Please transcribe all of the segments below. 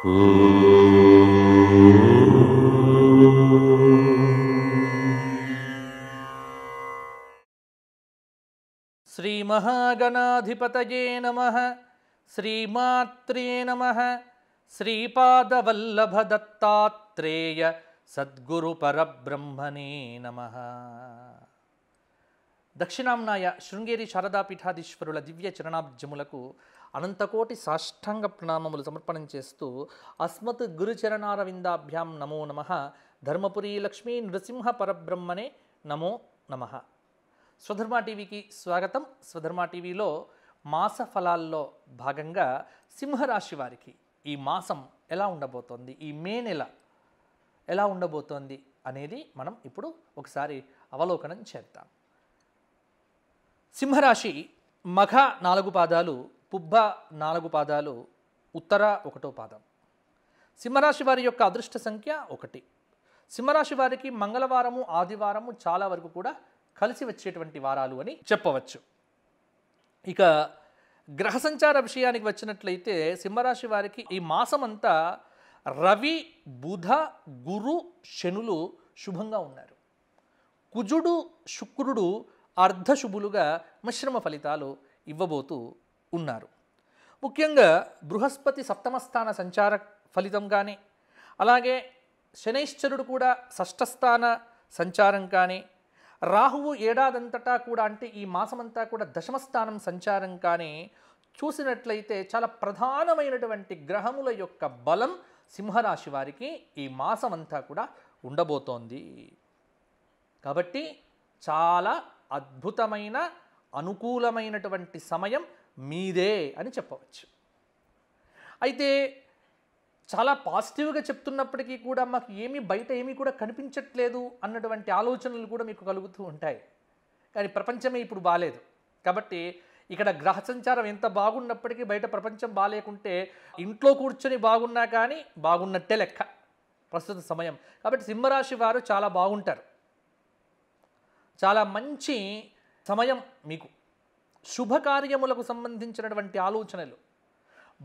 श्रीमहागणाधिपतयेत्रे श्रीपादवल्लभदत्तात्रेयसद्गुरुपरब्रह्मणे नमः दक्षिणाम्नाय शृङ्गेरीशारदापीठाधीश्व అనంతకోటి సాష్టాంగ ప్రణామములు సమర్పణం చేస్తూ అస్మత్ గురుచరణారవిందాభ్యాం నమో నమ ధర్మపురి లక్ష్మీ నృసింహ పరబ్రహ్మనే నమో నమ స్వధర్మ టీవీకి స్వాగతం స్వధర్మ టీవీలో మాస ఫలాల్లో భాగంగా సింహరాశి వారికి ఈ మాసం ఎలా ఉండబోతోంది ఈ మే నెల ఎలా ఉండబోతోంది అనేది మనం ఇప్పుడు ఒకసారి అవలోకనం చేద్దాం సింహరాశి మఘ నాలుగు పాదాలు పుబ్బ నాలుగు పాదాలు ఉత్తర ఒకటో పాదం సింహరాశి వారి యొక్క అదృష్ట సంఖ్య ఒకటి సింహరాశి వారికి మంగళవారము ఆదివారము చాలా వరకు కూడా కలిసి వచ్చేటువంటి వారాలు అని చెప్పవచ్చు ఇక గ్రహ సంచార విషయానికి వచ్చినట్లయితే సింహరాశి వారికి ఈ మాసం అంతా రవి బుధ గురు శనులు శుభంగా ఉన్నారు కుజుడు శుక్రుడు అర్ధశుభులుగా మిశ్రమ ఫలితాలు ఇవ్వబోతూ ఉన్నారు ముఖ్యంగా బృహస్పతి సప్తమస్థాన సంచార ఫలితం కానీ అలాగే శనైశ్చరుడు కూడా షష్ఠస్థాన సంచారం కానీ రాహువు ఏడాదంతటా కూడా అంటే ఈ మాసమంతా కూడా దశమస్థానం సంచారం కానీ చూసినట్లయితే చాలా ప్రధానమైనటువంటి గ్రహముల యొక్క బలం సింహరాశి వారికి ఈ మాసమంతా కూడా ఉండబోతోంది కాబట్టి చాలా అద్భుతమైన అనుకూలమైనటువంటి సమయం మీదే అని చెప్పవచ్చు అయితే చాలా పాజిటివ్గా చెప్తున్నప్పటికీ కూడా మాకు ఏమీ బయట ఏమీ కూడా కనిపించట్లేదు అన్నటువంటి ఆలోచనలు కూడా మీకు కలుగుతూ ఉంటాయి కానీ ప్రపంచమే ఇప్పుడు బాగాలేదు కాబట్టి ఇక్కడ గ్రహ సంచారం ఎంత బాగున్నప్పటికీ బయట ప్రపంచం బాగాలేకుంటే ఇంట్లో కూర్చొని బాగున్నా కానీ బాగున్నట్టే లెక్క ప్రస్తుత సమయం కాబట్టి సింహరాశి వారు చాలా బాగుంటారు చాలా మంచి సమయం మీకు శుభకార్యములకు సంబంధించినటువంటి ఆలోచనలు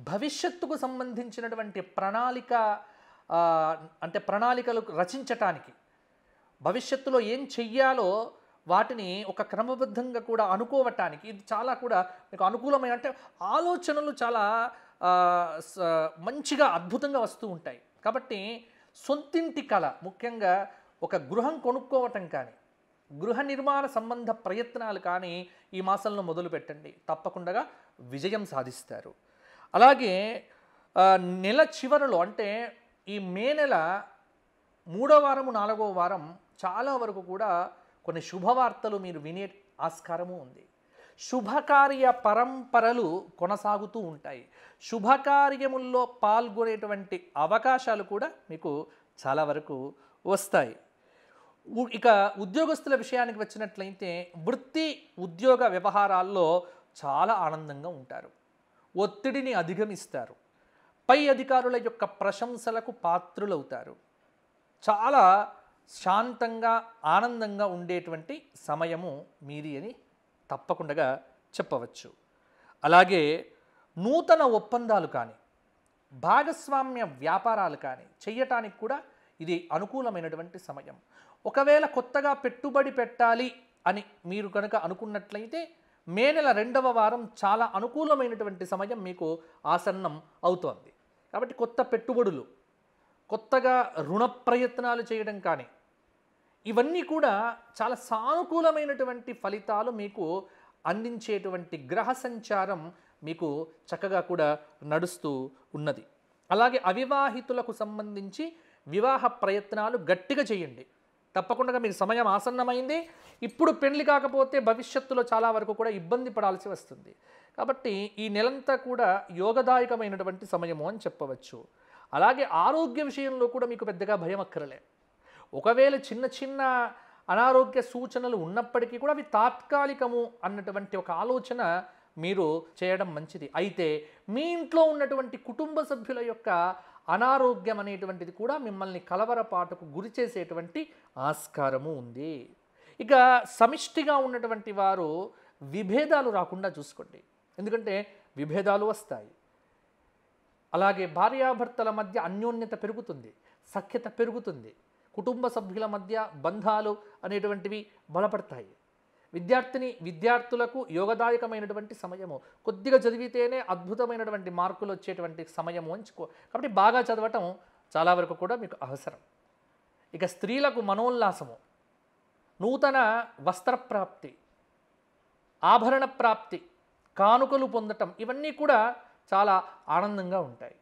భవిష్యత్తుకు సంబంధించినటువంటి ప్రణాళిక అంటే ప్రణాళికలు రచించటానికి భవిష్యత్తులో ఏం చెయ్యాలో వాటిని ఒక క్రమబద్ధంగా కూడా అనుకోవటానికి ఇది చాలా కూడా మీకు అనుకూలమైన అంటే ఆలోచనలు చాలా మంచిగా అద్భుతంగా వస్తూ ఉంటాయి కాబట్టి సొంతింటి కళ ముఖ్యంగా ఒక గృహం కొనుక్కోవటం కానీ గృహ నిర్మాణ సంబంధ ప్రయత్నాలు కానీ ఈ మాసంలో మొదలు పెట్టండి తప్పకుండా విజయం సాధిస్తారు అలాగే నెల చివరలో అంటే ఈ మే నెల మూడో వారము నాలుగో వారం చాలా వరకు కూడా కొన్ని శుభవార్తలు మీరు వినే ఆస్కారము ఉంది శుభకార్య పరంపరలు కొనసాగుతూ ఉంటాయి శుభకార్యముల్లో పాల్గొనేటువంటి అవకాశాలు కూడా మీకు చాలా వరకు వస్తాయి ఇక ఉద్యోగస్తుల విషయానికి వచ్చినట్లయితే వృత్తి ఉద్యోగ వ్యవహారాల్లో చాలా ఆనందంగా ఉంటారు ఒత్తిడిని అధిగమిస్తారు పై అధికారుల యొక్క ప్రశంసలకు పాత్రులవుతారు చాలా శాంతంగా ఆనందంగా ఉండేటువంటి సమయము మీది అని తప్పకుండా చెప్పవచ్చు అలాగే నూతన ఒప్పందాలు కానీ భాగస్వామ్య వ్యాపారాలు కానీ చేయటానికి కూడా ఇది అనుకూలమైనటువంటి సమయం ఒకవేళ కొత్తగా పెట్టుబడి పెట్టాలి అని మీరు కనుక అనుకున్నట్లయితే మే నెల రెండవ వారం చాలా అనుకూలమైనటువంటి సమయం మీకు ఆసన్నం అవుతోంది కాబట్టి కొత్త పెట్టుబడులు కొత్తగా రుణ ప్రయత్నాలు చేయడం కానీ ఇవన్నీ కూడా చాలా సానుకూలమైనటువంటి ఫలితాలు మీకు అందించేటువంటి గ్రహ సంచారం మీకు చక్కగా కూడా నడుస్తూ ఉన్నది అలాగే అవివాహితులకు సంబంధించి వివాహ ప్రయత్నాలు గట్టిగా చేయండి తప్పకుండా మీకు సమయం ఆసన్నమైంది ఇప్పుడు పెళ్లి కాకపోతే భవిష్యత్తులో చాలా వరకు కూడా ఇబ్బంది పడాల్సి వస్తుంది కాబట్టి ఈ నెలంతా కూడా యోగదాయకమైనటువంటి సమయము అని చెప్పవచ్చు అలాగే ఆరోగ్య విషయంలో కూడా మీకు పెద్దగా భయం అక్కరలే ఒకవేళ చిన్న చిన్న అనారోగ్య సూచనలు ఉన్నప్పటికీ కూడా అవి తాత్కాలికము అన్నటువంటి ఒక ఆలోచన మీరు చేయడం మంచిది అయితే మీ ఇంట్లో ఉన్నటువంటి కుటుంబ సభ్యుల యొక్క అనారోగ్యం అనేటువంటిది కూడా మిమ్మల్ని కలవరపాటుకు గురి చేసేటువంటి ఆస్కారము ఉంది ఇక సమిష్టిగా ఉన్నటువంటి వారు విభేదాలు రాకుండా చూసుకోండి ఎందుకంటే విభేదాలు వస్తాయి అలాగే భార్యాభర్తల మధ్య అన్యోన్యత పెరుగుతుంది సఖ్యత పెరుగుతుంది కుటుంబ సభ్యుల మధ్య బంధాలు అనేటువంటివి బలపడతాయి విద్యార్థిని విద్యార్థులకు యోగదాయకమైనటువంటి సమయము కొద్దిగా చదివితేనే అద్భుతమైనటువంటి మార్కులు వచ్చేటువంటి సమయము అని కాబట్టి బాగా చదవటం చాలా వరకు కూడా మీకు అవసరం ఇక స్త్రీలకు మనోల్లాసము నూతన వస్త్రప్రాప్తి ఆభరణ ప్రాప్తి కానుకలు పొందటం ఇవన్నీ కూడా చాలా ఆనందంగా ఉంటాయి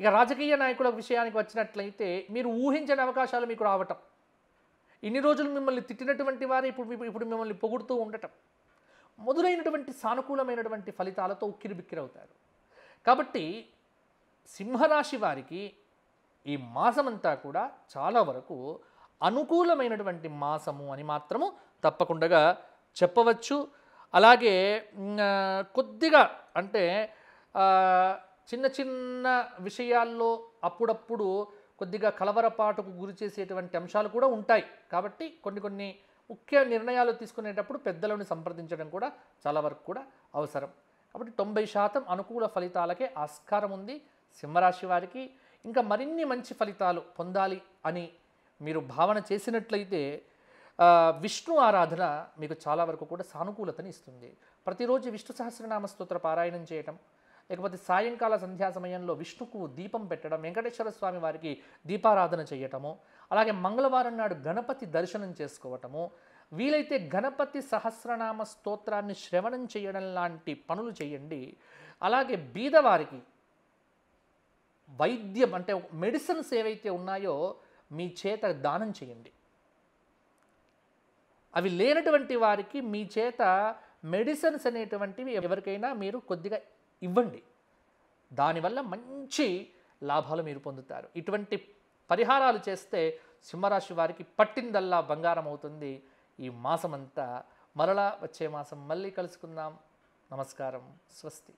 ఇక రాజకీయ నాయకుల విషయానికి వచ్చినట్లయితే మీరు ఊహించని అవకాశాలు మీకు రావటం ఇన్ని రోజులు మిమ్మల్ని తిట్టినటువంటి వారే ఇప్పుడు ఇప్పుడు మిమ్మల్ని పొగుడుతూ ఉండటం మొదలైనటువంటి సానుకూలమైనటువంటి ఫలితాలతో ఉక్కిరిబిక్కిరవుతారు కాబట్టి సింహరాశి వారికి ఈ మాసమంతా కూడా చాలా వరకు అనుకూలమైనటువంటి మాసము అని మాత్రము తప్పకుండా చెప్పవచ్చు అలాగే కొద్దిగా అంటే చిన్న చిన్న విషయాల్లో అప్పుడప్పుడు కొద్దిగా కలవరపాటుకు గురి చేసేటువంటి అంశాలు కూడా ఉంటాయి కాబట్టి కొన్ని కొన్ని ముఖ్య నిర్ణయాలు తీసుకునేటప్పుడు పెద్దలను సంప్రదించడం కూడా చాలా వరకు కూడా అవసరం కాబట్టి తొంభై శాతం అనుకూల ఫలితాలకే ఆస్కారం ఉంది సింహరాశి వారికి ఇంకా మరిన్ని మంచి ఫలితాలు పొందాలి అని మీరు భావన చేసినట్లయితే విష్ణు ఆరాధన మీకు చాలా వరకు కూడా సానుకూలతని ఇస్తుంది ప్రతిరోజు విష్ణు సహస్రనామ స్తోత్ర పారాయణం చేయటం లేకపోతే సాయంకాల సంధ్యా సమయంలో విష్ణుకు దీపం పెట్టడం వెంకటేశ్వర స్వామి వారికి దీపారాధన చేయటము అలాగే మంగళవారం నాడు గణపతి దర్శనం చేసుకోవటము వీలైతే గణపతి సహస్రనామ స్తోత్రాన్ని శ్రవణం చేయడం లాంటి పనులు చేయండి అలాగే బీదవారికి వైద్యం అంటే మెడిసిన్స్ ఏవైతే ఉన్నాయో మీ చేత దానం చేయండి అవి లేనటువంటి వారికి మీ చేత మెడిసిన్స్ అనేటువంటివి ఎవరికైనా మీరు కొద్దిగా ఇవ్వండి దానివల్ల మంచి లాభాలు మీరు పొందుతారు ఇటువంటి పరిహారాలు చేస్తే సింహరాశి వారికి పట్టిందల్లా బంగారం అవుతుంది ఈ మాసమంతా మరలా వచ్చే మాసం మళ్ళీ కలుసుకుందాం నమస్కారం స్వస్తి